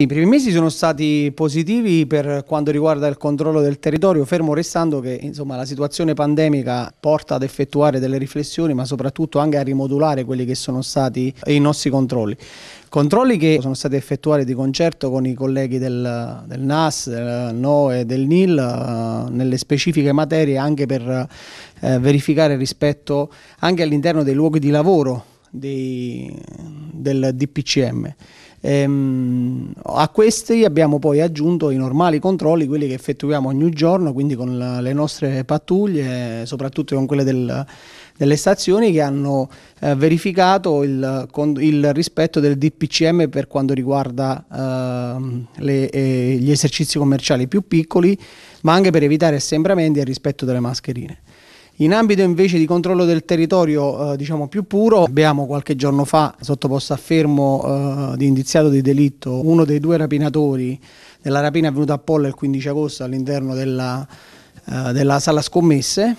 I primi mesi sono stati positivi per quanto riguarda il controllo del territorio, fermo restando che insomma, la situazione pandemica porta ad effettuare delle riflessioni, ma soprattutto anche a rimodulare quelli che sono stati i nostri controlli. Controlli che sono stati effettuati di concerto con i colleghi del, del NAS, del NOE e del NIL eh, nelle specifiche materie anche per eh, verificare rispetto anche all'interno dei luoghi di lavoro dei, del DPCM. Ehm, a questi abbiamo poi aggiunto i normali controlli, quelli che effettuiamo ogni giorno, quindi con la, le nostre pattuglie, soprattutto con quelle del, delle stazioni che hanno eh, verificato il, con, il, rispetto del DPCM per quanto riguarda eh, le, eh, gli esercizi commerciali più piccoli, ma anche per evitare assembramenti e rispetto delle mascherine. In ambito invece di controllo del territorio eh, diciamo più puro, abbiamo qualche giorno fa sottoposto a fermo eh, di indiziato di delitto uno dei due rapinatori della rapina avvenuta a Polla il 15 agosto all'interno della, eh, della, sala scommesse,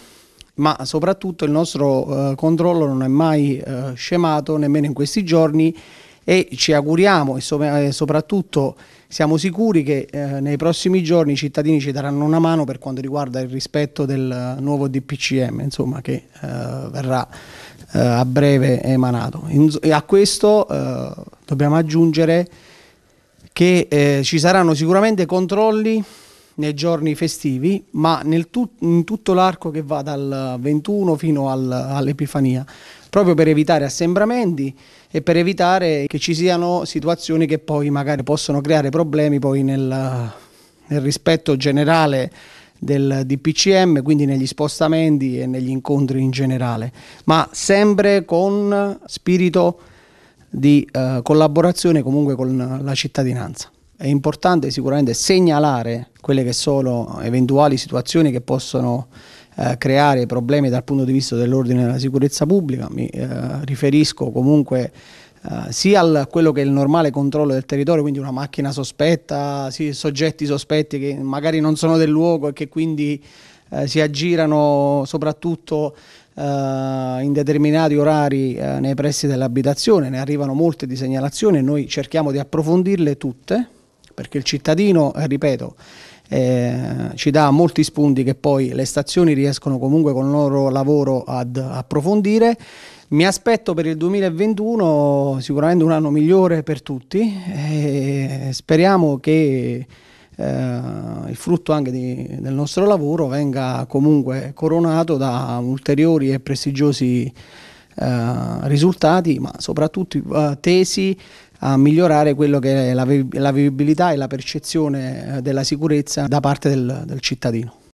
ma soprattutto il nostro eh, controllo non è mai eh, scemato, nemmeno in questi giorni, e ci auguriamo e, eh, soprattutto siamo sicuri che eh, nei prossimi giorni i cittadini ci daranno una mano per quanto riguarda il rispetto del nuovo DPCM insomma, che eh, verrà eh, a breve emanato. In, a questo eh, dobbiamo aggiungere che eh, ci saranno sicuramente controlli nei giorni festivi, ma tut in tutto l'arco che va dal 21 fino al all'Epifania, proprio per evitare assembramenti e per evitare che ci siano situazioni che poi magari possono creare problemi poi nel, nel rispetto generale del DPCM, quindi negli spostamenti e negli incontri in generale, ma sempre con spirito di eh, collaborazione comunque con la cittadinanza è importante sicuramente segnalare quelle che sono eventuali situazioni che possono eh, creare problemi dal punto di vista dell'ordine e della sicurezza pubblica. Mi eh, riferisco comunque eh, sia a quello che è il normale controllo del territorio, quindi una macchina sospetta, sì, soggetti sospetti che magari non sono del luogo e che quindi eh, si aggirano soprattutto eh, in determinati orari eh, nei pressi dell'abitazione, ne arrivano molte di segnalazioni e noi cerchiamo di approfondirle tutte perché il cittadino, eh, ripeto, eh, ci dà molti spunti che poi le stazioni riescono comunque con il loro lavoro ad approfondire. Mi aspetto per il 2021 sicuramente un anno migliore per tutti e eh, speriamo che eh, il frutto anche di, del nostro lavoro venga comunque coronato da ulteriori e prestigiosi eh, risultati, ma soprattutto eh, tesi a migliorare quello che è la, la vivibilità e la percezione eh, della sicurezza da parte del, del cittadino.